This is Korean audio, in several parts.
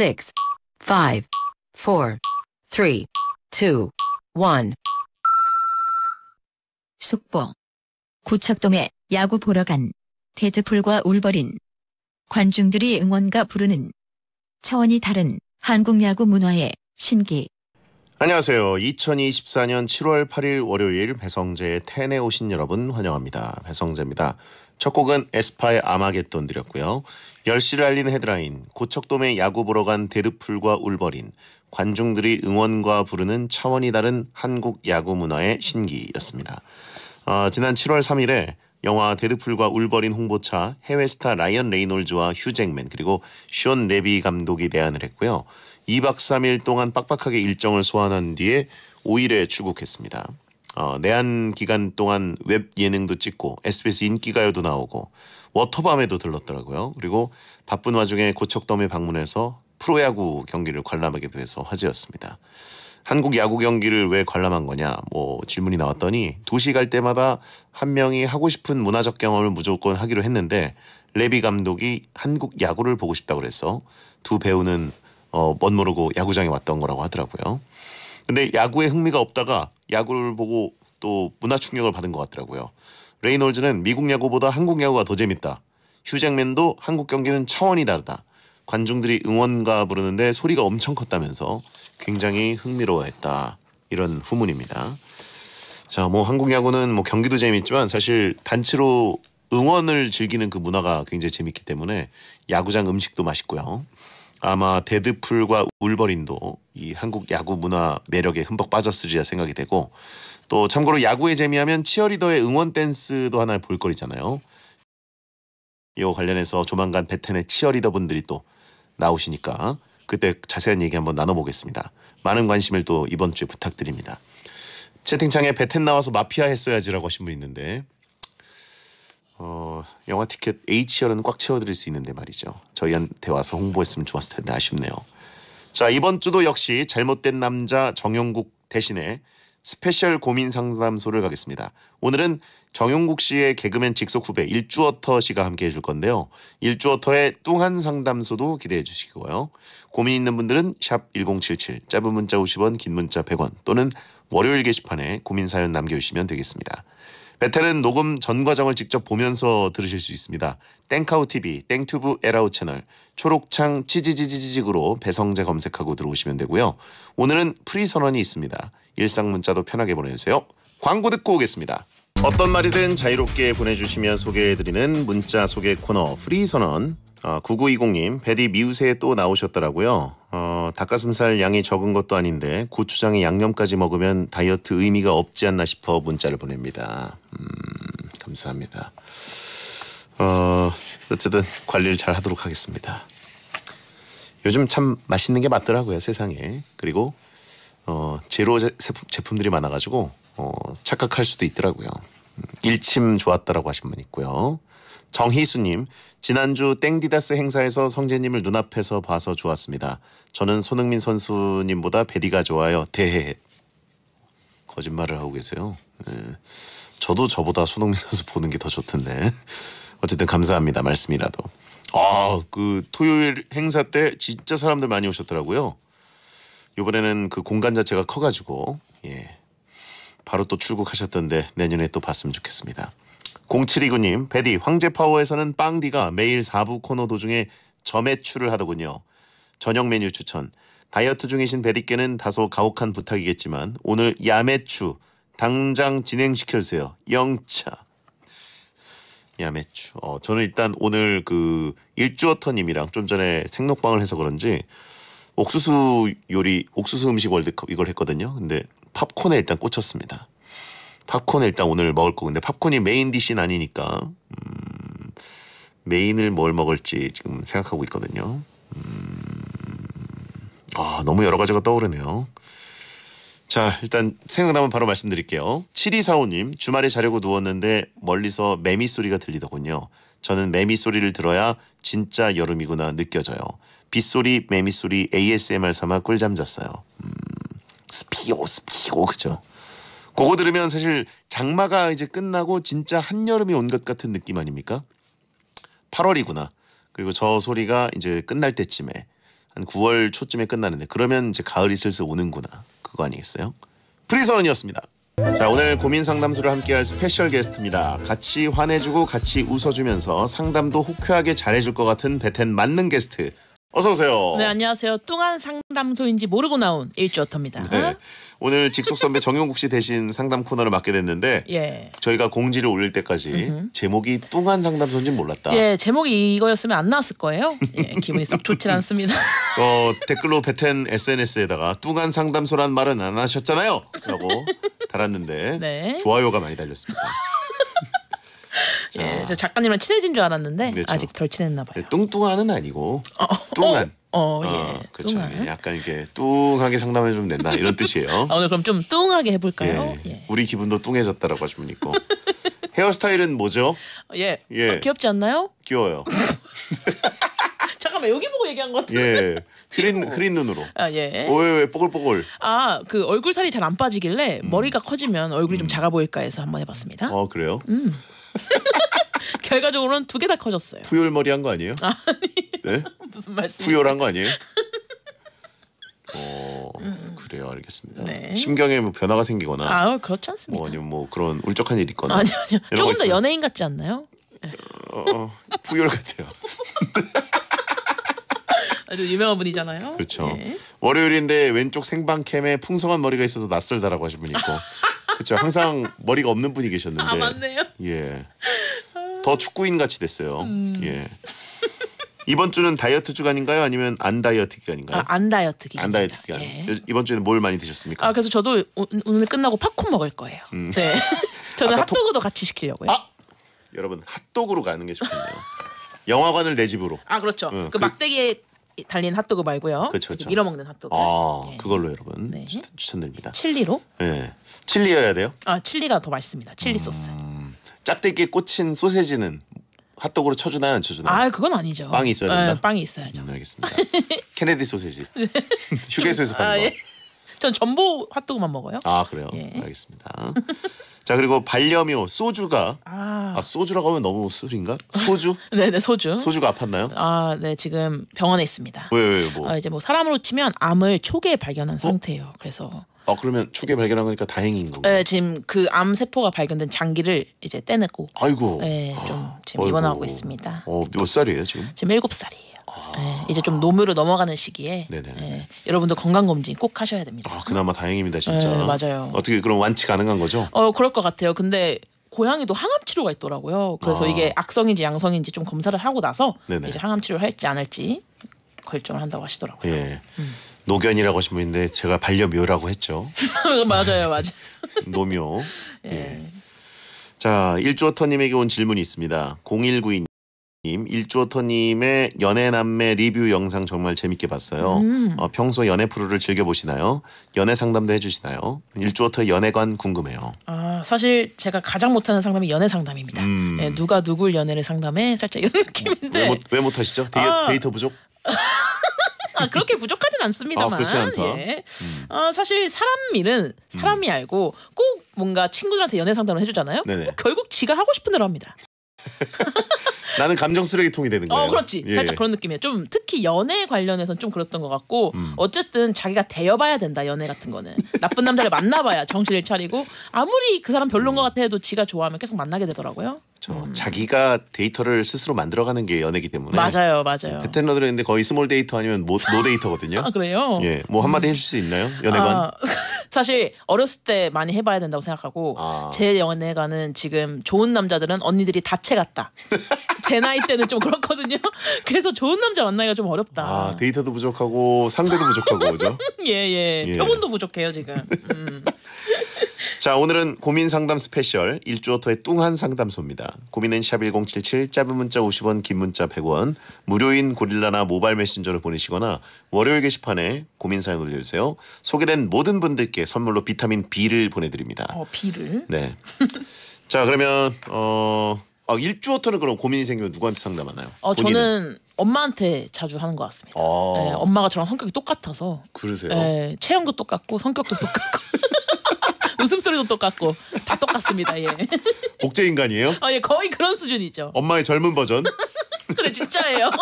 six, f i v 속보. 고척돔에 야구 보러 간 데드풀과 울버린. 관중들이 응원과 부르는 차원이 다른 한국 야구 문화의 신기. 안녕하세요. 2024년 7월 8일 월요일 배성재의 텐에 오신 여러분 환영합니다. 배성재입니다. 첫 곡은 에스파의 아마겟돈 드렸고요. 10시를 알린 헤드라인, 고척돔에 야구 보러 간 데드풀과 울버린, 관중들이 응원과 부르는 차원이 다른 한국 야구 문화의 신기였습니다. 어, 지난 7월 3일에 영화 데드풀과 울버린 홍보차 해외 스타 라이언 레이놀즈와 휴잭맨 그리고 숀 레비 감독이 대안을 했고요. 2박 3일 동안 빡빡하게 일정을 소화한 뒤에 5일에 출국했습니다. 어, 내한 기간 동안 웹 예능도 찍고 SBS 인기가요도 나오고 워터밤에도 들렀더라고요. 그리고 바쁜 와중에 고척돔에 방문해서 프로야구 경기를 관람하게 돼서 화제였습니다. 한국 야구 경기를 왜 관람한 거냐 뭐 질문이 나왔더니 도시 갈 때마다 한 명이 하고 싶은 문화적 경험을 무조건 하기로 했는데 레비 감독이 한국 야구를 보고 싶다고 그래서 두 배우는 어, 멋 모르고 야구장에 왔던 거라고 하더라고요. 근데 야구에 흥미가 없다가 야구를 보고 또 문화 충격을 받은 것 같더라고요. 레이놀즈는 미국 야구보다 한국 야구가 더 재밌다. 휴잭맨도 한국 경기는 차원이 다르다. 관중들이 응원가 부르는데 소리가 엄청 컸다면서 굉장히 흥미로워했다. 이런 후문입니다. 자, 뭐 한국 야구는 뭐 경기도 재밌지만 사실 단체로 응원을 즐기는 그 문화가 굉장히 재밌기 때문에 야구장 음식도 맛있고요. 아마 데드풀과 울버린도 이 한국 야구 문화 매력에 흠뻑 빠졌으리라 생각이 되고 또 참고로 야구에 재미하면 치어리더의 응원 댄스도 하나의 볼거리잖아요. 이거 관련해서 조만간 베텐의 치어리더 분들이 또 나오시니까 그때 자세한 얘기 한번 나눠보겠습니다. 많은 관심을 또 이번 주에 부탁드립니다. 채팅창에 베텐 나와서 마피아 했어야지라고 하신 분 있는데 어, 영화 티켓 H열은 꽉 채워드릴 수 있는데 말이죠. 저희한테 와서 홍보했으면 좋았을 텐데 아쉽네요. 자 이번 주도 역시 잘못된 남자 정영국 대신에 스페셜 고민 상담소를 가겠습니다. 오늘은 정용국 씨의 개그맨 직속 후배 일주어터 씨가 함께 해줄 건데요. 일주어터의 뚱한 상담소도 기대해 주시고요. 고민 있는 분들은 샵 1077 짧은 문자 50원 긴 문자 100원 또는 월요일 게시판에 고민 사연 남겨주시면 되겠습니다. 베텔은 녹음 전 과정을 직접 보면서 들으실 수 있습니다. 땡카우 TV, 땡튜브 에라우 채널, 초록창 치지지지직으로 배성재 검색하고 들어오시면 되고요. 오늘은 프리 선언이 있습니다. 일상 문자도 편하게 보내주세요. 광고 듣고 오겠습니다. 어떤 말이든 자유롭게 보내주시면 소개해드리는 문자 소개 코너 프리 선언 아, 9920님, 베리 미우새에 또 나오셨더라고요. 어, 닭가슴살 양이 적은 것도 아닌데 고추장에 양념까지 먹으면 다이어트 의미가 없지 않나 싶어 문자를 보냅니다. 음, 감사합니다. 어, 어쨌든 관리를 잘 하도록 하겠습니다. 요즘 참 맛있는 게 많더라고요, 세상에. 그리고 어, 제로 제품, 들이 많아가지고 어, 착각할 수도 있더라고요. 음, 일침 좋았다라고 하신 분 있고요. 정희수님 지난주 땡디다스 행사에서 성재님을 눈앞에서 봐서 좋았습니다. 저는 손흥민 선수님보다 베디가 좋아요. 대해 거짓말을 하고 계세요. 네. 저도 저보다 손흥민 선수 보는 게 더 좋던데 어쨌든 감사합니다 말씀이라도. 아 그 토요일 행사 때 진짜 사람들 많이 오셨더라고요. 이번에는 그 공간 자체가 커가지고 예 바로 또 출국하셨던데 내년에 또 봤으면 좋겠습니다. 0729님, 베디 황제파워에서는 빵디가 매일 4부 코너 도중에 점액추를 하더군요. 저녁 메뉴 추천. 다이어트 중이신 베디께는 다소 가혹한 부탁이겠지만 오늘 야매추 당장 진행시켜주세요. 영차. 야매추. 어, 저는 일단 오늘 그 일주어터님이랑 좀 전에 생록빵을 해서 그런지 옥수수 요리, 옥수수 음식 월드컵 이걸 했거든요. 근데 팝콘에 일단 꽂혔습니다. 팝콘을 일단 오늘 먹을 거 근데 팝콘이 메인 디시는 아니니까 음, 메인을 뭘 먹을지 지금 생각하고 있거든요. 음, 아 너무 여러 가지가 떠오르네요. 자 일단 생각나면 바로 말씀드릴게요. 7245님 주말에 자려고 누웠는데 멀리서 매미 소리가 들리더군요. 저는 매미 소리를 들어야 진짜 여름이구나 느껴져요. 빗소리, 매미 소리 ASMR 삼아 꿀잠 잤어요. 음, 스피오 스피오 그죠? 그거 들으면 사실 장마가 이제 끝나고 진짜 한여름이 온 것 같은 느낌 아닙니까? 8월이구나. 그리고 저 소리가 이제 끝날 때쯤에 한 9월 초쯤에 끝나는데 그러면 이제 가을이 슬슬 오는구나. 그거 아니겠어요? 프리선언이었습니다. 자 오늘 고민 상담소를 함께할 스페셜 게스트입니다. 같이 화내주고 같이 웃어주면서 상담도 호쾌하게 잘해줄 것 같은 베텐 맞는 게스트 어서 오세요. 네 안녕하세요. 뚱한 상담소인지 모르고 나온 일주어터입니다. 네. 오늘 직속 선배 정용국 씨 대신 상담 코너를 맡게 됐는데 예. 저희가 공지를 올릴 때까지 제목이 뚱한 상담소인지 몰랐다. 예 제목이 이거였으면 안 나왔을 거예요. 예, 기분이 썩 좋진 않습니다. 어, 댓글로 배텐 SNS에다가 뚱한 상담소란 말은 안 하셨잖아요. 라고 달았는데 네. 좋아요가 많이 달렸습니다. 예, 아. 저 작가님이랑 친해진 줄 알았는데 그렇죠. 아직 덜 친했나 봐요. 네, 예, 뚱뚱한은 아니고 어, 어, 뚱한. 어, 어, 아, 예. 그렇죠. 뚱한. 예, 약간 이렇게 뚱하게 상담해 주면 된다 이런 뜻이에요. 아, 오늘 그럼 좀 뚱하게 해볼까요? 예. 예. 우리 기분도 뚱해졌다라고 하시면 있고 헤어스타일은 뭐죠? 예, 예. 아, 귀엽지 않나요? 귀여워요. 잠깐만 여기 보고 얘기한 것 같은데. 예. 흐린 흐린 눈으로. 아 예. 왜왜 뽀글뽀글. 아그 얼굴 살이 잘 안 빠지길래 음. 머리가 커지면 얼굴이 음. 좀 작아 보일까 해서 한번 해봤습니다. 어 그래요? 음. 결과적으로는 두 개 다 커졌어요. 부열머리 한 거 아니에요? 아, 아니. 네? 무슨 말씀? 부열한 거 아니에요? 어 음. 그래요 알겠습니다. 네. 심경에 뭐 변화가 생기거나 아 그렇지 않습니다. 뭐 아니면 뭐 그런 울적한 일 있거나 아니 아니 조금 더 연예인 같지 않나요? 어, 어 부열 같아요. 아주 유명한 분이잖아요. 그렇죠. 네. 월요일인데 왼쪽 생방캠에 풍성한 머리가 있어서 낯설다라고 하신 분이 있고 그렇죠. 항상 머리가 없는 분이 계셨는데. 아 맞네요. 예. 더 축구인 같이 됐어요. 음. 예. 이번 주는 다이어트 주간인가요? 아니면 안 다이어트 기간인가요? 아, 안 다이어트 기간. 안 다이어트 기간. 예. 이번 주에는 뭘 많이 드셨습니까? 아 그래서 저도 오, 늘 끝나고 팝콘 먹을 거예요. 음. 네. 저는 핫도그도 톡... 같이 시키려고요. 아! 여러분 핫도그로 가는 게 좋겠네요. 영화관을 내 집으로. 아 그렇죠. 응, 그, 그 막대기에 달린 핫도그 말고요. 그렇죠. 그 잃어먹는 핫도그. 아 네. 예. 그걸로 여러분 네. 추천드립니다. 칠리로? 네. 칠리여야 돼요? 아 칠리가 더 맛있습니다. 칠리 음. 소스. 짝대기에 꽂힌 소세지는 핫도그로 쳐주나요 안 쳐주나요? 아 그건 아니죠. 빵이 있어야 된다. 네, 빵이 있어야죠. 음, 알겠습니다. 케네디 소세지. 네. 휴게소에서 파는 아, 예. 전 전보 핫도그만 먹어요. 아 그래요? 예. 알겠습니다. 자 그리고 반려묘 소주가 아, 아 소주라고 하면 너무 술인가? 소주? 네네 네, 소주. 소주가 아팠나요? 아네 지금 병원에 있습니다. 왜왜 왜, 뭐? 아, 이제 뭐 사람으로 치면 암을 초기에 발견한 어? 상태예요. 그래서 어 그러면 초기에 발견한 거니까 다행인 건가요? 네, 예, 지금 그 암 세포가 발견된 장기를 이제 떼내고 아이고. 네, 좀 지금 아이고. 입원하고 있습니다. 어, 몇 살이에요, 지금? 지금 7 살이에요. 아. 네, 이제 좀 노무로 넘어가는 시기에 네네네. 네, 여러분도 건강 검진 꼭 하셔야 됩니다. 아, 그나마 다행입니다, 진짜. 네, 맞아요. 어떻게 그럼 완치 가능한 거죠? 어, 그럴 것 같아요. 근데 고양이도 항암 치료가 있더라고요. 그래서 아. 이게 악성인지 양성인지 좀 검사를 하고 나서 네네. 이제 항암 치료를 할지 안 할지 결정을 한다고 하시더라고요. 예. 음. 노견이라고 하신 분인데 제가 반려묘라고 했죠. 맞아요, 맞아요. 노묘. 예. 예. 자, 일주어터님에게 온 질문이 있습니다. 0192님, 일주어터님의 연애 남매 리뷰 영상 정말 재밌게 봤어요. 음. 어, 평소 연애 프로를 즐겨 보시나요? 연애 상담도 해주시나요? 일주어터 연애관 궁금해요. 아, 사실 제가 가장 못하는 상담이 연애 상담입니다. 음. 예, 누가 누굴 연애를 상담해 살짝 이런 어, 느낌인데 왜, 못, 왜 못하시죠? 데이, 아. 데이터 부족? 아, 그렇게 부족하진 않습니다만. 아, 그렇지 않다. 예. 음. 어, 사실 사람 일은 사람이 음. 알고 꼭 뭔가 친구들한테 연애 상담을 해주잖아요. 결국 지가 하고 싶은 대로 합니다. 나는 감정 쓰레기통이 되는 어, 거예요. 어, 그렇지. 예. 살짝 그런 느낌이에요. 좀 특히 연애 관련해서는 좀그렇던것 같고 음. 어쨌든 자기가 대여봐야 된다 연애 같은 거는 나쁜 남자를 만나봐야 정신을 차리고 아무리 그 사람 별론 것 같아 해도 지가 좋아하면 계속 만나게 되더라고요. 그렇죠. 음. 자기가 데이터를 스스로 만들어가는 게 연애기 때문에 맞아요, 맞아요. 베텐러들은 근데 거의 스몰 데이터 아니면 모, 노 데이터거든요. 아 그래요? 예, 뭐 한마디 음. 해줄 수 있나요, 연애관? 아, 사실 어렸을 때 많이 해봐야 된다고 생각하고 아. 제 연애관은 지금 좋은 남자들은 언니들이 다채 같다. 제 나이 때는 좀 그렇거든요. 그래서 좋은 남자 만나기가 좀 어렵다. 아, 데이터도 부족하고 상대도 부족하고 그죠? 예, 예, 예. 표본도 부족해요 지금. 음. 자 오늘은 고민 상담 스페셜 일주어터의 뚱한 상담소입니다. 고민은 샵 1077 짧은 문자 50원 긴 문자 100원 무료인 고릴라나 모바일 메신저로 보내시거나 월요일 게시판에 고민 사연 올려주세요. 소개된 모든 분들께 선물로 비타민 B를 보내드립니다. 어 B를? 네. 자 그러면 어 아, 일주어터는 그럼 고민이 생기면 누구한테 상담하나요? 어, 저는 엄마한테 자주 하는 것 같습니다. 아. 네, 엄마가 저랑 성격이 똑같아서. 그러세요? 네, 체형도 똑같고 성격도 똑같고. 웃음소리도 똑같고 다 똑같습니다. 예. 복제 인간이에요? 아, 예, 거의 그런 수준이죠. 엄마의 젊은 버전. 그래 진짜예요.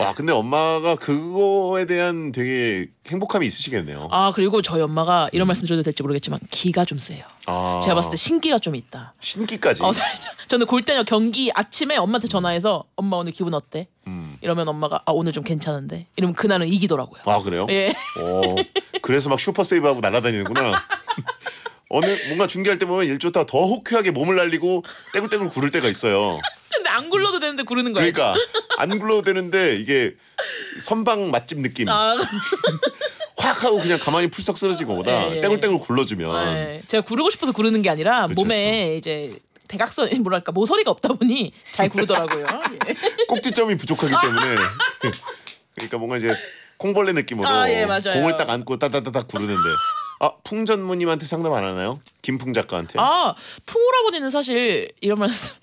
와 근데 엄마가 그거에 대한 되게 행복함이 있으시겠네요. 아 그리고 저희 엄마가 이런 음. 말씀 드려도 될지 모르겠지만 기가 좀 세요. 아. 제가 봤을 때 신기가 좀 있다. 신기까지. 어, 저는 골때녀 경기 아침에 엄마한테 전화해서 엄마 오늘 기분 어때? 음. 이러면 엄마가 아 오늘 좀 괜찮은데 이러면 그날은 이기더라고요. 아 그래요? 예. 오, 그래서 막 슈퍼 세이브하고 날아다니는구나. 어느 뭔가 중계할 때 보면 일조타 더 호쾌하게 몸을 날리고 떼굴떼굴 구를 때가 있어요. 근데 안 굴러도 되는데 구르는 거예요. 그러니까 안 굴러도 되는데 이게 선방 맛집 느낌. 아. 확 하고 그냥 가만히 풀썩 쓰러진거보다 예, 예. 떼굴떼굴 굴러주면 아, 예. 제가 구르고 싶어서 구르는 게 아니라 그쵸, 몸에 이제 대각선 뭐랄까 모서리가 없다 보니 잘 구르더라고요. 예. 꼭지점이 부족하기 때문에 그러니까 뭔가 이제 콩벌레 느낌으로 아, 예, 공을 딱 안고 따다다닥 구르는데 아 풍전무님한테 상담 안 하나요? 김풍 작가한테. 아 풍오라버니는 사실 이런 말씀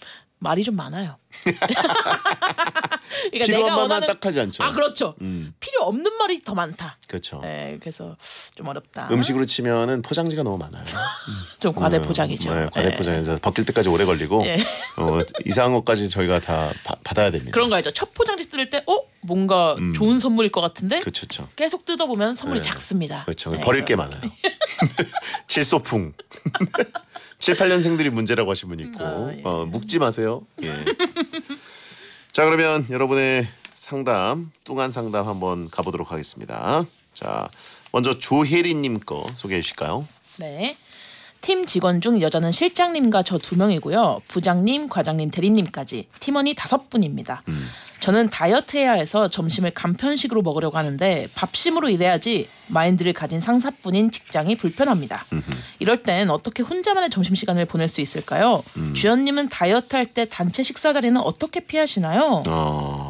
말이 좀 많아요. 그러니까 필요한 말만 원하는... 딱하지 않죠. 아 그렇죠. 음. 필요 없는 말이 더 많다. 그렇죠. 네, 그래서 좀 어렵다. 음식으로 치면은 포장지가 너무 많아요. 좀 과대 음. 포장이죠. 네, 과대 예. 포장해서 네. 벗길 때까지 오래 걸리고 네. 어, 이상한 것까지 저희가 다 바, 받아야 됩니다. 그런 거 알죠. 첫 포장지 뜯을 때, 어 뭔가 음. 좋은 선물일 것 같은데. 그렇죠. 계속 뜯어 보면 선물이 네. 작습니다. 그렇죠. 버릴 게 많아요. 칠소풍. 7, 8년생들이 문제라고 하신 분 있고 음, 아, 예. 어, 묵지 마세요. 예. 자 그러면 여러분의 상담 뚱한 상담 한번 가보도록 하겠습니다. 자 먼저 조혜리님 거 소개해 주실까요? 네. 팀 직원 중 여자는 실장님과 저 두 명이고요. 부장님, 과장님, 대리님까지 팀원이 다섯 분입니다. 음. 저는 다이어트 해야 해서 점심을 간편식으로 먹으려고 하는데 밥심으로 일해야지 마인드를 가진 상사뿐인 직장이 불편합니다. 음흠. 이럴 땐 어떻게 혼자만의 점심 시간을 보낼 수 있을까요? 음. 주연님은 다이어트 할때 단체 식사 자리는 어떻게 피하시나요? 어.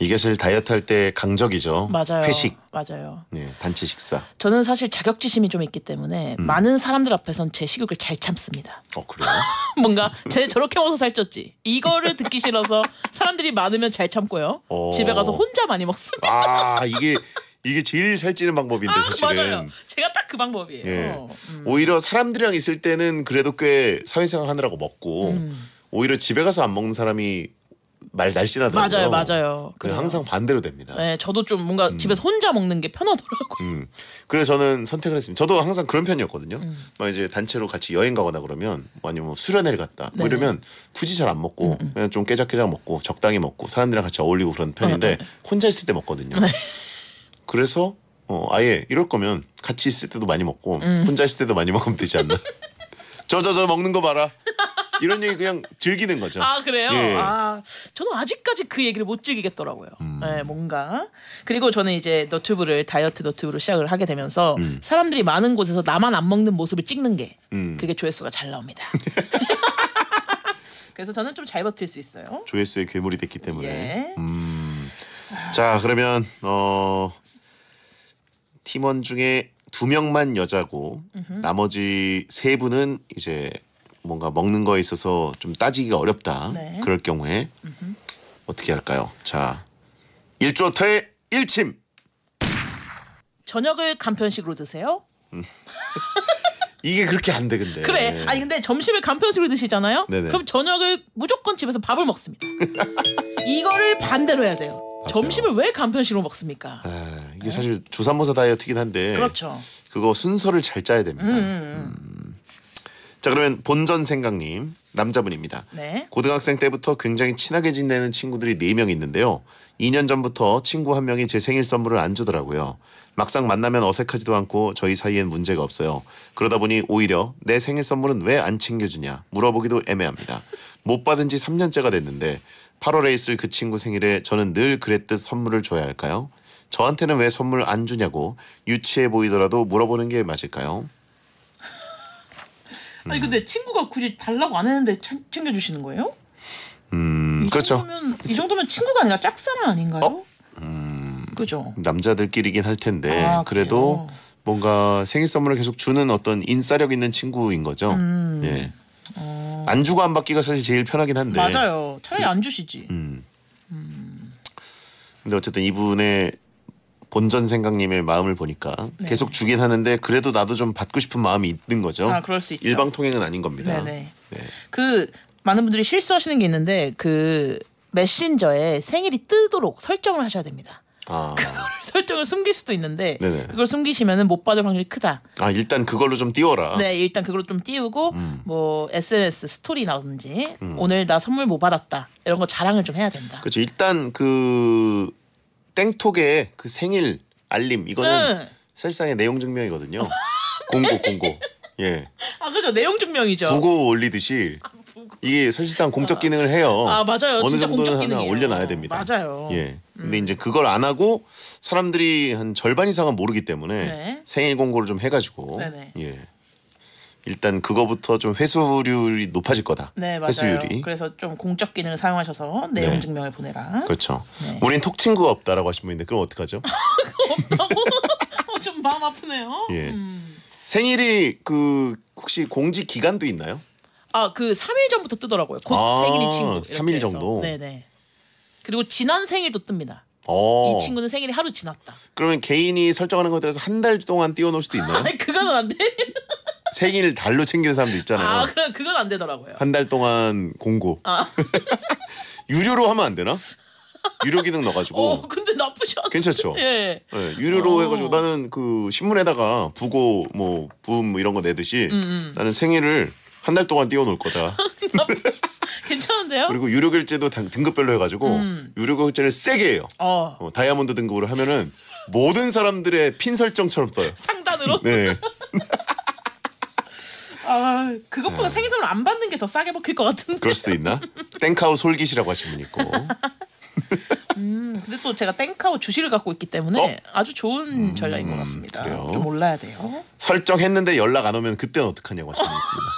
이게 사실 다이어트 할 때 강적이죠. 맞아요. 회식. 맞아요. 네, 단체 식사. 저는 사실 자격지심이 좀 있기 때문에 음. 많은 사람들 앞에선 제 식욕을 잘 참습니다. 어 그래요? 뭔가 쟤 저렇게 먹어서 살쪘지. 이거를 듣기 싫어서 사람들이 많으면 잘 참고요. 어. 집에 가서 혼자 많이 먹습니다. 아 이게 이게 제일 살찌는 방법인데 아, 사실은 맞아요. 제가 딱 그 방법이에요. 예. 음. 오히려 사람들이랑 있을 때는 그래도 꽤 사회생활 하느라고 먹고 음. 오히려 집에 가서 안 먹는 사람이 말 날씬하더라고요. 맞아요, 맞아요. 그 항상 반대로 됩니다. 네, 저도 좀 뭔가 음. 집에서 혼자 먹는 게 편하더라고요. 음. 그래서 저는 선택을 했습니다. 저도 항상 그런 편이었거든요. 음. 막 이제 단체로 같이 여행 가거나 그러면 뭐 아니면 뭐 수련회를 갔다 뭐 네. 이러면 굳이 잘 안 먹고 음음. 음. 그냥 좀 깨작깨작 먹고 적당히 먹고 사람들이랑 같이 어울리고 그런 편인데 네, 네. 혼자 있을 때 먹거든요. 네. 그래서 어, 아예 이럴 거면 같이 있을 때도 많이 먹고 음. 혼자 있을 때도 많이 먹으면 되지 않나? 저 저저 저, 저 먹는 거 봐라. 이런 얘기 그냥 즐기는 거죠. 아 그래요? 예. 아 저는 아직까지 그 얘기를 못 즐기겠더라고요. 음. 네, 뭔가 그리고 저는 이제 너튜브를 다이어트 너튜브로 시작을 하게 되면서 음. 사람들이 많은 곳에서 나만 안 먹는 모습을 찍는 게 음. 그게 조회수가 잘 나옵니다. 그래서 저는 좀 잘 버틸 수 있어요. 조회수의 괴물이 됐기 때문에. 예. 음. 자 그러면 어 팀원 중에 두 명만 여자고 음흠. 나머지 세 분은 이제 뭔가 먹는 거에 있어서 좀 따지기가 어렵다. 네. 그럴 경우에 음흠. 어떻게 할까요? 자, 일조퇴 일침. 저녁을 간편식으로 드세요? 음. 이게 그렇게 안 돼 근데. 그래. 네. 아니 근데 점심을 간편식으로 드시잖아요. 네네. 그럼 저녁을 무조건 집에서 밥을 먹습니다. 이거를 반대로 해야 돼요. 맞아요. 점심을 왜 간편식으로 먹습니까? 아, 이게 네. 사실 조삼모사 다이어트긴 한데. 그렇죠. 그거 순서를 잘 짜야 됩니다. 음. 음. 음. 음. 자 그러면 본전 생각님 남자분입니다. 네. 고등학생 때부터 굉장히 친하게 지내는 친구들이 네 명 있는데요. 2년 전부터 친구 한 명이 제 생일 선물을 안 주더라고요. 막상 만나면 어색하지도 않고 저희 사이엔 문제가 없어요. 그러다 보니 오히려 내 생일 선물은 왜 안 챙겨주냐 물어보기도 애매합니다. 못 받은 지 3년째가 됐는데 8월에 있을 그 친구 생일에 저는 늘 그랬듯 선물을 줘야 할까요? 저한테는 왜 선물 안 주냐고 유치해 보이더라도 물어보는 게 맞을까요? 아니 근데 친구가 굳이 달라고 안 했는데 챙겨 주시는 거예요? 음, 이 그렇죠. 정도면, 이 정도면 친구가 아니라 짝사랑 아닌가요? 어? 음, 그죠. 남자들끼리긴 할 텐데 아, 그래도 그래요? 뭔가 생일 선물을 계속 주는 어떤 인싸력 있는 친구인 거죠. 음. 예. 어. 안 주고 안 받기가 사실 제일 편하긴 한데. 맞아요. 차라리 그, 안 주시지. 음. 음. 근데 어쨌든 이분의 본전 생각님의 마음을 보니까 네. 계속 주긴 하는데 그래도 나도 좀 받고 싶은 마음이 있는 거죠. 아, 그럴 수 있죠. 일방통행은 아닌 겁니다. 네네. 네. 그 많은 분들이 실수하시는 게 있는데 그 메신저에 생일이 뜨도록 설정을 하셔야 됩니다. 아. 그걸 설정을 숨길 수도 있는데 네네. 그걸 숨기시면은 못 받을 확률이 크다. 아 일단 그걸로 좀 띄워라. 네, 일단 그걸로 좀 띄우고 음. 뭐 SNS 스토리 나오든지 음. 오늘 나 선물 못 받았다 이런 거 자랑을 좀 해야 된다. 그렇죠. 일단 그 땡톡의 그 생일 알림 이거는 네. 실상의 내용 증명이거든요. 공고 공고. 예. 아 그죠 내용 증명이죠. 보고 올리듯이 아, 이게 사실상 공적 아. 기능을 해요. 아 맞아요. 어느 진짜 정도는 공적 하나 기능 올려놔야 됩니다. 맞아요. 예. 근데 음. 이제 그걸 안 하고 사람들이 한 절반 이상은 모르기 때문에 네. 생일 공고를 좀 해가지고 네네. 예. 일단 그거부터 좀 회수율이 높아질 거다. 네, 맞아요. 회수율이. 그래서 좀 공적 기능을 사용하셔서 내용 네. 증명을 보내라. 그렇죠. 네. 우린 톡 친구가 없다라고 하신 분인데 그럼 어떡하죠? 없다고? 어, 좀 마음 아프네요. 예. 음. 생일이 그 혹시 공지 기간도 있나요? 아, 그 3일 전부터 뜨더라고요. 곧 아, 생일이 친구. 3일 해서. 정도. 네, 네. 그리고 지난 생일도 뜹니다. 오. 어. 이 친구는 생일이 하루 지났다. 그러면 개인이 설정하는 것에 서한 달 동안 띄워놓을 수도 있나요? 그건 안 돼. 생일 달로 챙기는 사람도 있잖아요. 아, 그, 그건 안 되더라고요. 한 달 동안 공고. 아. 유료로 하면 안 되나? 유료 기능 넣어가지고. 어, 근데 나쁘지 괜찮죠? 예. 네, 유료로 오. 어. 해가지고 나는 그 신문에다가 부고 뭐 부음 뭐 이런 거 내듯이 음음. 음. 나는 생일을 한 달 동안 띄워놓을 거다. 괜찮은데요? 그리고 유료 결제도 등급별로 해가지고 음. 유료 결제를 세게 해요. 어. 어, 다이아몬드 등급으로 하면은 모든 사람들의 핀 설정처럼 써요. 상단으로? 네. 아 그것보다 네. 생일 선물 안 받는 게 더 싸게 먹힐 것 같은데. 그럴 수도 있나? 땡카우 솔깃이라고 하신 분 있고. 음, 근데 또 제가 땡카우 주식을 갖고 있기 때문에 어? 아주 좋은 음, 전략인 것 같습니다. 그래요? 좀몰라야 돼요. 설정했는데 연락 안 오면 그때는 어떡하냐고 하시는 분 있습니다.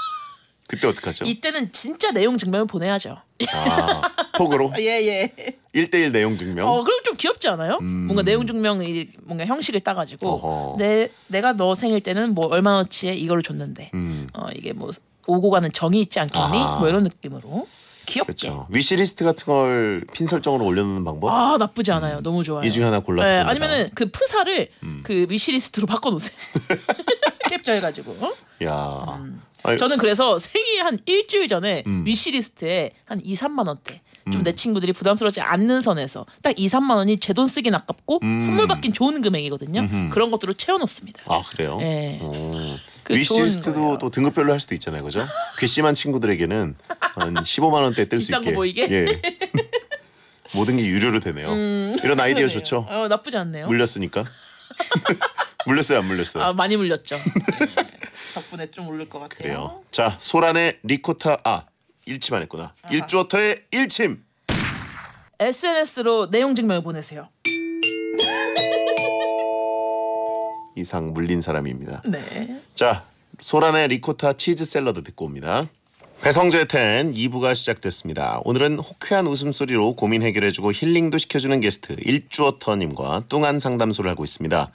그때 어떡하죠? 이때는 진짜 내용 증명을 보내야죠. 아, 톡으로? 예예. 예. 일대일 내용 증명. 어 그럼 좀 귀엽지 않아요? 음. 뭔가 내용 증명이 뭔가 형식을 따가지고 내 내가 너 생일 때는 뭐 얼마어치에 이거를 줬는데 음. 어 이게 뭐 오고 가는 정이 있지 않겠니? 아. 뭐 이런 느낌으로 귀엽게. 그렇죠. 위시리스트 같은 걸 핀 설정으로 올려놓는 방법. 아 나쁘지 않아요. 음. 너무 좋아요. 이 중에 하나 골라서 네, 아니면은 그 프사를 음. 그 위시리스트로 바꿔놓으세요. 캡처해가지고. 어? 야 아유. 저는 그래서 생일 한 일주일 전에 음. 위시리스트에 한 2, 3만 원대 좀내 음. 친구들이 부담스럽지 않는 선에서 딱 2, 3만 원이 제 돈 쓰긴 아깝고 음. 선물 받긴 좋은 금액이거든요. 음흠. 그런 것들로 채워놓습니다. 아 그래요? 네. 그 위시리스트도 또 등급별로 할 수도 있잖아요, 그죠? 괘씸한 친구들에게는 한 15만 원대 뜰 수 있게. 비싼 보이게. 예. 모든 게 유료로 되네요. 음. 이런 그러네요. 아이디어 좋죠. 어, 나쁘지 않네요. 물렸으니까. 물렸어요, 안 물렸어요? 아 많이 물렸죠. 덕분에 좀 오를 것 같아요. 그래요. 자, 소란의 리코타 아 일침안 했구나. 아하. 일주어터의 일침. SNS로 내용 증명을 보내세요. 이상 물린 사람입니다. 네. 자, 소란의 리코타 치즈 샐러드 듣고 옵니다. 배성재텐 2부가 시작됐습니다. 오늘은 호쾌한 웃음소리로 고민 해결해주고 힐링도 시켜주는 게스트 일주어터님과 뚱한 상담소를 하고 있습니다.